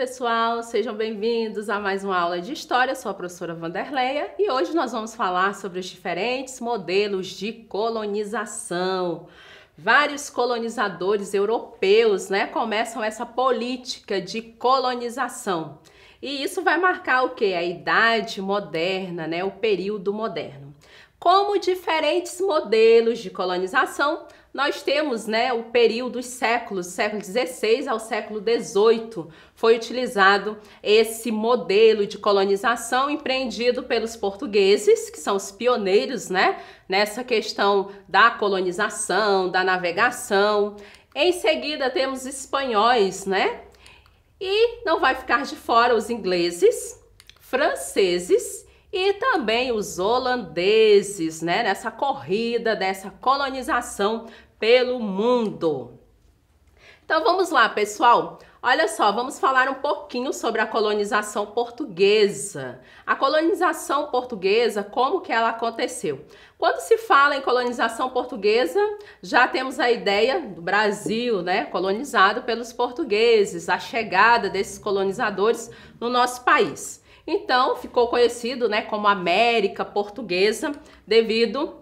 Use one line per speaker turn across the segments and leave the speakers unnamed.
pessoal, sejam bem-vindos a mais uma aula de História, Eu sou a professora Vanderleia e hoje nós vamos falar sobre os diferentes modelos de colonização. Vários colonizadores europeus né, começam essa política de colonização e isso vai marcar o que? A idade moderna, né, o período moderno. Como diferentes modelos de colonização nós temos né, o período dos séculos, século XVI ao século XVIII, foi utilizado esse modelo de colonização empreendido pelos portugueses, que são os pioneiros né, nessa questão da colonização, da navegação. Em seguida, temos espanhóis, né? E não vai ficar de fora os ingleses, franceses e também os holandeses, né, nessa corrida dessa colonização pelo mundo. Então vamos lá, pessoal. Olha só, vamos falar um pouquinho sobre a colonização portuguesa. A colonização portuguesa, como que ela aconteceu? Quando se fala em colonização portuguesa, já temos a ideia do Brasil, né, colonizado pelos portugueses, a chegada desses colonizadores no nosso país. Então, ficou conhecido né, como América Portuguesa devido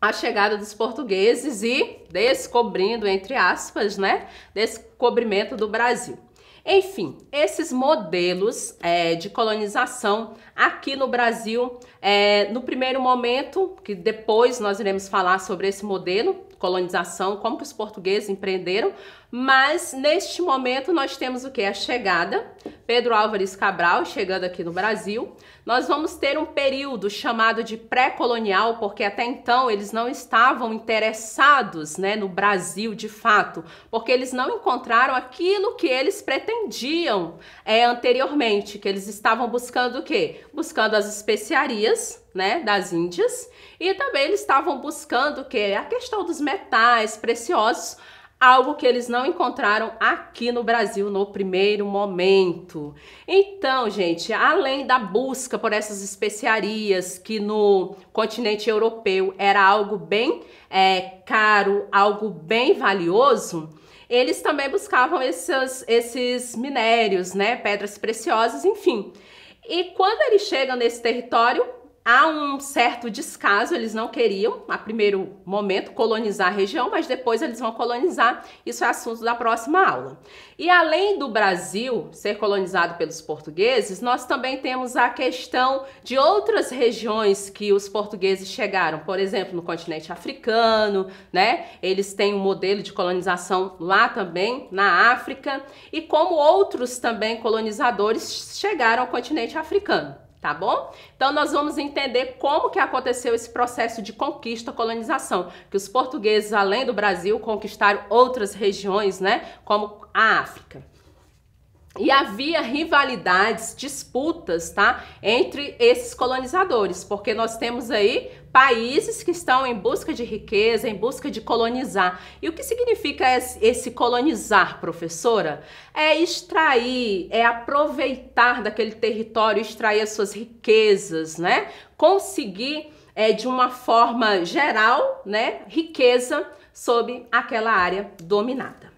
à chegada dos portugueses e descobrindo, entre aspas, né, descobrimento do Brasil. Enfim, esses modelos é, de colonização aqui no Brasil, é, no primeiro momento, que depois nós iremos falar sobre esse modelo, colonização, como que os portugueses empreenderam, mas neste momento nós temos o que? A chegada, Pedro Álvares Cabral chegando aqui no Brasil. Nós vamos ter um período chamado de pré-colonial, porque até então eles não estavam interessados né, no Brasil de fato, porque eles não encontraram aquilo que eles pretendiam é, anteriormente, que eles estavam buscando o quê? Buscando as especiarias, né, das Índias, e também eles estavam buscando que a questão dos metais preciosos, algo que eles não encontraram aqui no Brasil no primeiro momento. Então, gente, além da busca por essas especiarias que no continente europeu era algo bem é, caro, algo bem valioso, eles também buscavam esses, esses minérios, né, pedras preciosas, enfim. E quando eles chegam nesse território, Há um certo descaso, eles não queriam, a primeiro momento, colonizar a região, mas depois eles vão colonizar. Isso é assunto da próxima aula. E além do Brasil ser colonizado pelos portugueses, nós também temos a questão de outras regiões que os portugueses chegaram, por exemplo, no continente africano, né? Eles têm um modelo de colonização lá também, na África, e como outros também colonizadores chegaram ao continente africano tá bom? Então nós vamos entender como que aconteceu esse processo de conquista, colonização, que os portugueses além do Brasil conquistaram outras regiões, né, como a África. E havia rivalidades, disputas, tá? Entre esses colonizadores, porque nós temos aí países que estão em busca de riqueza, em busca de colonizar. E o que significa esse colonizar, professora? É extrair, é aproveitar daquele território, extrair as suas riquezas, né? Conseguir é, de uma forma geral, né, riqueza sobre aquela área dominada.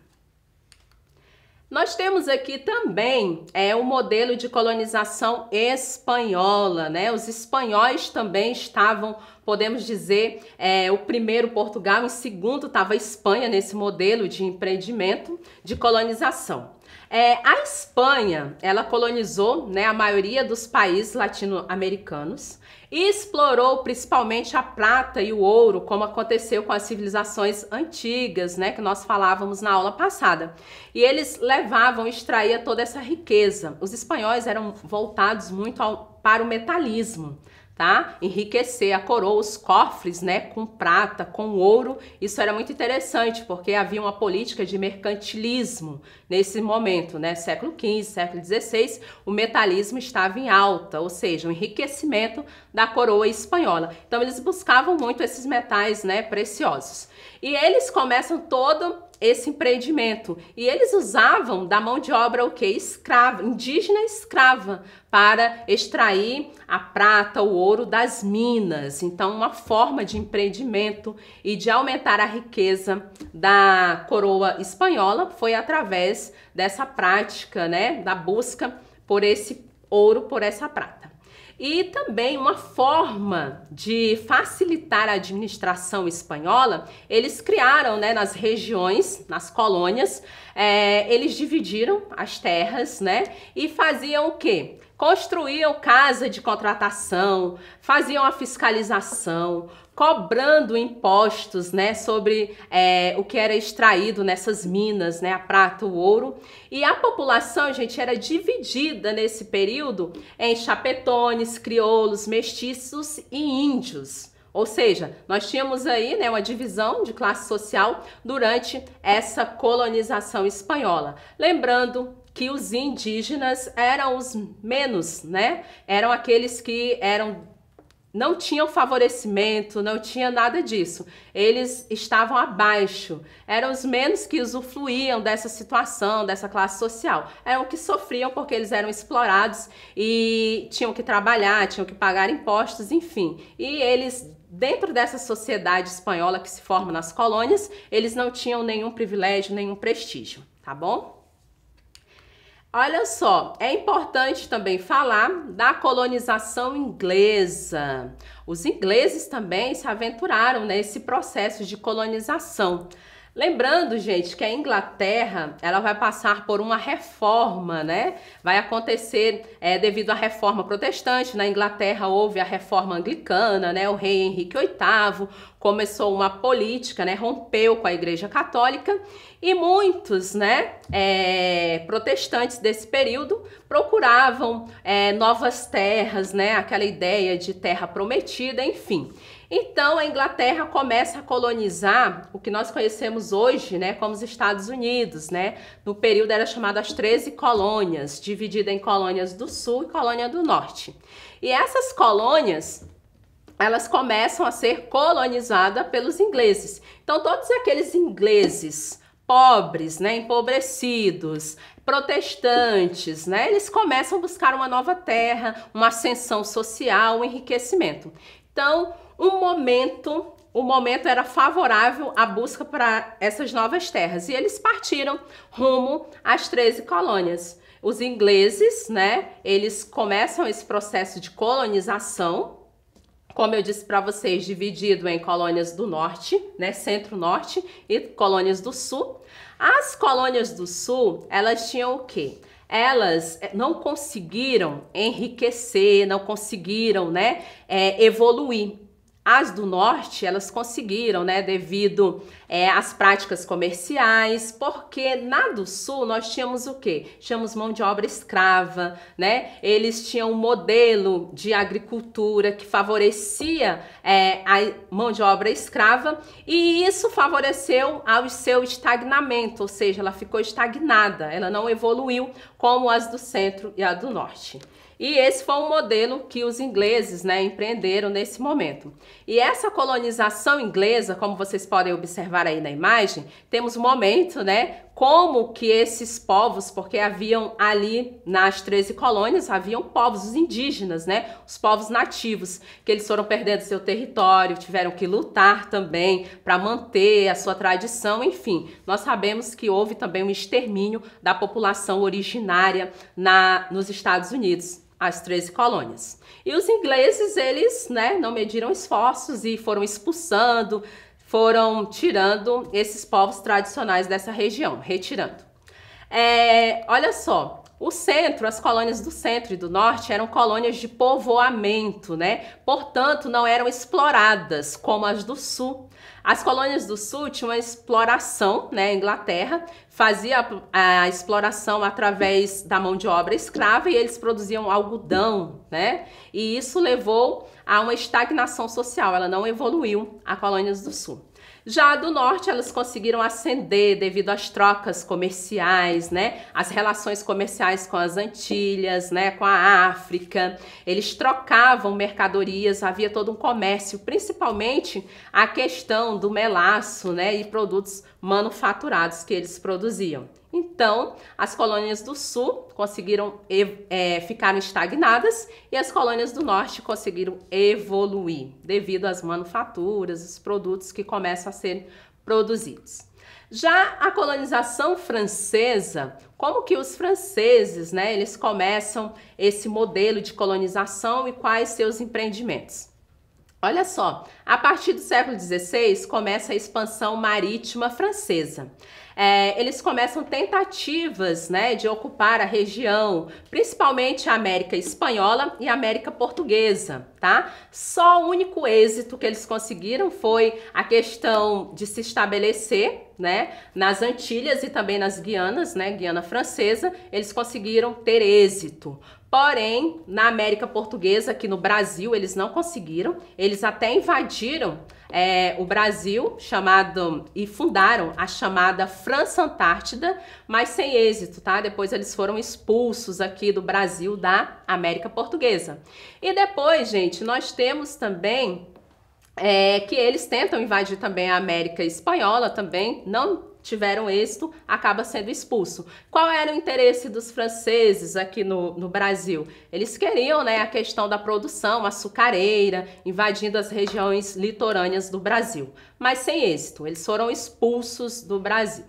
Nós temos aqui também é o modelo de colonização espanhola, né? Os espanhóis também estavam, podemos dizer, é, o primeiro Portugal, em segundo estava a Espanha nesse modelo de empreendimento de colonização. É, a Espanha, ela colonizou né, a maioria dos países latino-americanos e explorou principalmente a prata e o ouro, como aconteceu com as civilizações antigas, né, que nós falávamos na aula passada. E eles levavam, extraía toda essa riqueza. Os espanhóis eram voltados muito ao, para o metalismo tá? Enriquecer a coroa, os cofres, né, com prata, com ouro. Isso era muito interessante, porque havia uma política de mercantilismo nesse momento, né? Século XV, século XVI, o metalismo estava em alta, ou seja, o enriquecimento da coroa espanhola. Então eles buscavam muito esses metais, né, preciosos. E eles começam todo esse empreendimento. E eles usavam da mão de obra o que? Escrava, indígena escrava, para extrair a prata, o ouro das minas. Então, uma forma de empreendimento e de aumentar a riqueza da coroa espanhola foi através dessa prática, né, da busca por esse ouro, por essa prata e também uma forma de facilitar a administração espanhola, eles criaram né, nas regiões, nas colônias, é, eles dividiram as terras né, e faziam o quê? Construíam casa de contratação, faziam a fiscalização, cobrando impostos né, sobre é, o que era extraído nessas minas, né, a prata, o ouro. E a população, gente, era dividida nesse período em chapetones, crioulos, mestiços e índios. Ou seja, nós tínhamos aí né, uma divisão de classe social durante essa colonização espanhola. Lembrando que os indígenas eram os menos, né? Eram aqueles que eram não tinham favorecimento, não tinha nada disso. Eles estavam abaixo. Eram os menos que usufruíam dessa situação, dessa classe social. Eram é que sofriam porque eles eram explorados e tinham que trabalhar, tinham que pagar impostos, enfim. E eles dentro dessa sociedade espanhola que se forma nas colônias, eles não tinham nenhum privilégio, nenhum prestígio, tá bom? Olha só, é importante também falar da colonização inglesa. Os ingleses também se aventuraram nesse processo de colonização. Lembrando, gente, que a Inglaterra ela vai passar por uma reforma, né? Vai acontecer é, devido à reforma protestante. Na Inglaterra houve a reforma anglicana, né? O rei Henrique VIII começou uma política, né? Rompeu com a Igreja Católica e muitos, né? É, protestantes desse período procuravam é, novas terras, né? Aquela ideia de terra prometida, enfim. Então a Inglaterra começa a colonizar o que nós conhecemos hoje, né, como os Estados Unidos, né? No período era chamado as 13 colônias, dividida em colônias do sul e colônia do norte. E essas colônias elas começam a ser colonizadas pelos ingleses. Então todos aqueles ingleses pobres, né, empobrecidos, protestantes, né, eles começam a buscar uma nova terra, uma ascensão social, um enriquecimento. Então, um momento, o momento era favorável à busca para essas novas terras e eles partiram rumo às 13 colônias. Os ingleses, né, eles começam esse processo de colonização, como eu disse para vocês, dividido em colônias do norte, né, centro-norte e colônias do sul. As colônias do sul, elas tinham o quê? elas eh, não conseguiram enriquecer, não conseguiram, né, é, evoluir. As do norte, elas conseguiram, né, devido é, às práticas comerciais, porque na do sul nós tínhamos o quê? Tínhamos mão de obra escrava, né? Eles tinham um modelo de agricultura que favorecia é, a mão de obra escrava e isso favoreceu ao seu estagnamento, ou seja, ela ficou estagnada, ela não evoluiu como as do centro e a do norte. E esse foi o modelo que os ingleses né, empreenderam nesse momento. E essa colonização inglesa, como vocês podem observar aí na imagem, temos um momento, né? Como que esses povos, porque haviam ali nas 13 colônias, haviam povos os indígenas, né? Os povos nativos, que eles foram perdendo seu território, tiveram que lutar também para manter a sua tradição, enfim. Nós sabemos que houve também um extermínio da população originária na, nos Estados Unidos as 13 colônias. E os ingleses, eles né, não mediram esforços e foram expulsando, foram tirando esses povos tradicionais dessa região, retirando. É, olha só, o centro, as colônias do centro e do norte eram colônias de povoamento, né? Portanto, não eram exploradas como as do sul. As colônias do sul tinham uma exploração, né? A Inglaterra fazia a, a exploração através da mão de obra escrava e eles produziam algodão, né? E isso levou a uma estagnação social, ela não evoluiu, a colônias do sul. Já do norte, elas conseguiram ascender devido às trocas comerciais, né? As relações comerciais com as Antilhas, né? Com a África. Eles trocavam mercadorias, havia todo um comércio, principalmente a questão do melaço, né? E produtos manufaturados que eles produziam. Então, as colônias do sul conseguiram é, estagnadas e as colônias do norte conseguiram evoluir devido às manufaturas, os produtos que começam a ser produzidos. Já a colonização francesa, como que os franceses, né, eles começam esse modelo de colonização e quais seus empreendimentos? Olha só, a partir do século XVI começa a expansão marítima francesa é, eles começam tentativas né, de ocupar a região, principalmente a América Espanhola e a América Portuguesa, tá? Só o único êxito que eles conseguiram foi a questão de se estabelecer né, nas Antilhas e também nas Guianas, né, Guiana Francesa, eles conseguiram ter êxito. Porém, na América Portuguesa, aqui no Brasil, eles não conseguiram. Eles até invadiram é, o Brasil, chamado e fundaram a chamada França Antártida, mas sem êxito, tá? Depois eles foram expulsos aqui do Brasil da América Portuguesa. E depois, gente, nós temos também é, que eles tentam invadir também a América Espanhola também, não tiveram êxito, acaba sendo expulso. Qual era o interesse dos franceses aqui no, no Brasil? Eles queriam né, a questão da produção açucareira, invadindo as regiões litorâneas do Brasil, mas sem êxito, eles foram expulsos do Brasil.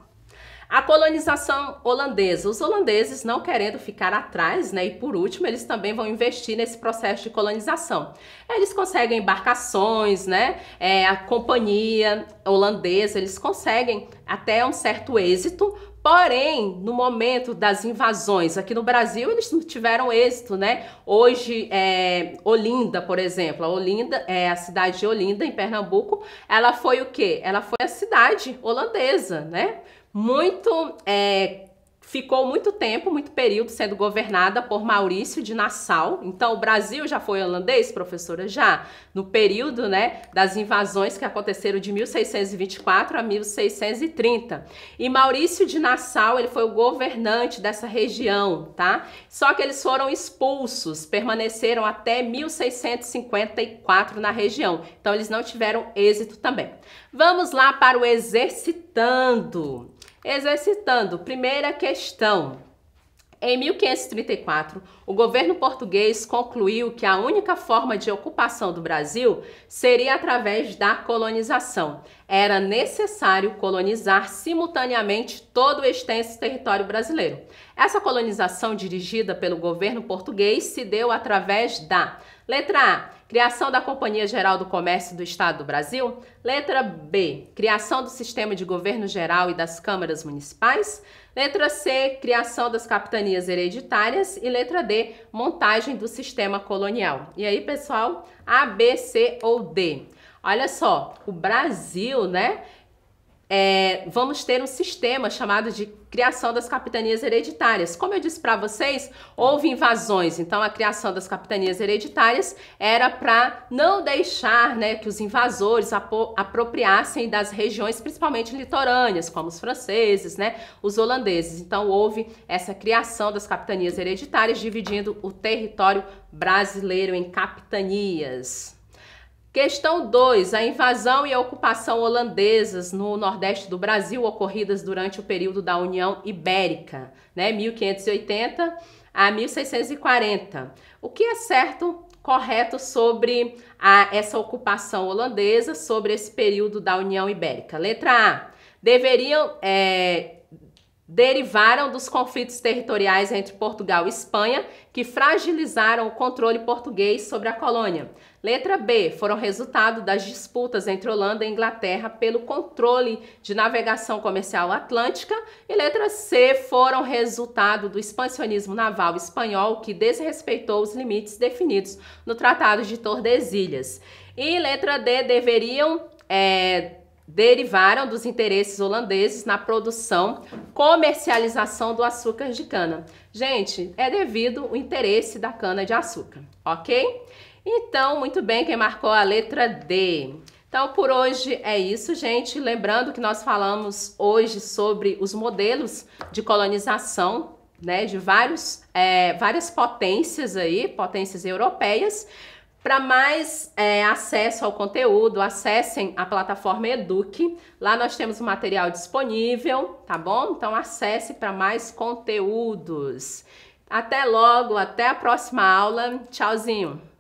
A colonização holandesa. Os holandeses não querendo ficar atrás, né? E por último, eles também vão investir nesse processo de colonização. Eles conseguem embarcações, né? É, a companhia holandesa, eles conseguem até um certo êxito, Porém, no momento das invasões aqui no Brasil, eles tiveram êxito, né? Hoje, é, Olinda, por exemplo, a Olinda, é, a cidade de Olinda, em Pernambuco, ela foi o quê? Ela foi a cidade holandesa, né? muito. É, ficou muito tempo, muito período sendo governada por Maurício de Nassau. Então, o Brasil já foi holandês, professora, já no período, né, das invasões que aconteceram de 1624 a 1630. E Maurício de Nassau, ele foi o governante dessa região, tá? Só que eles foram expulsos, permaneceram até 1654 na região. Então, eles não tiveram êxito também. Vamos lá para o exercitando. Exercitando, primeira questão. Em 1534, o governo português concluiu que a única forma de ocupação do Brasil seria através da colonização. Era necessário colonizar simultaneamente todo o extenso território brasileiro. Essa colonização dirigida pelo governo português se deu através da Letra A. Criação da Companhia Geral do Comércio do Estado do Brasil. Letra B. Criação do Sistema de Governo Geral e das Câmaras Municipais. Letra C. Criação das capitanias hereditárias. E letra D. Montagem do sistema colonial. E aí, pessoal? A, B, C ou D? Olha só, o Brasil, né? é, vamos ter um sistema chamado de criação das capitanias hereditárias. Como eu disse para vocês, houve invasões, então a criação das capitanias hereditárias era para não deixar né, que os invasores apropriassem das regiões, principalmente litorâneas, como os franceses, né, os holandeses. Então houve essa criação das capitanias hereditárias, dividindo o território brasileiro em capitanias. Questão 2. A invasão e a ocupação holandesas no Nordeste do Brasil ocorridas durante o período da União Ibérica, né? 1580 a 1640. O que é certo, correto sobre a, essa ocupação holandesa, sobre esse período da União Ibérica? Letra A. Deveriam. É, derivaram dos conflitos territoriais entre Portugal e Espanha, que fragilizaram o controle português sobre a colônia. Letra B, foram resultado das disputas entre Holanda e Inglaterra pelo controle de navegação comercial atlântica. E letra C, foram resultado do expansionismo naval espanhol que desrespeitou os limites definidos no Tratado de Tordesilhas. E letra D, deveriam é, derivaram dos interesses holandeses na produção, comercialização do açúcar de cana. Gente, é devido o interesse da cana de açúcar, ok? Então, muito bem, quem marcou a letra D. Então, por hoje é isso, gente. Lembrando que nós falamos hoje sobre os modelos de colonização, né, de vários, é, várias potências aí, potências europeias. Para mais é, acesso ao conteúdo, acessem a plataforma Eduque. Lá nós temos o material disponível, tá bom? Então acesse para mais conteúdos. Até logo, até a próxima aula. Tchauzinho!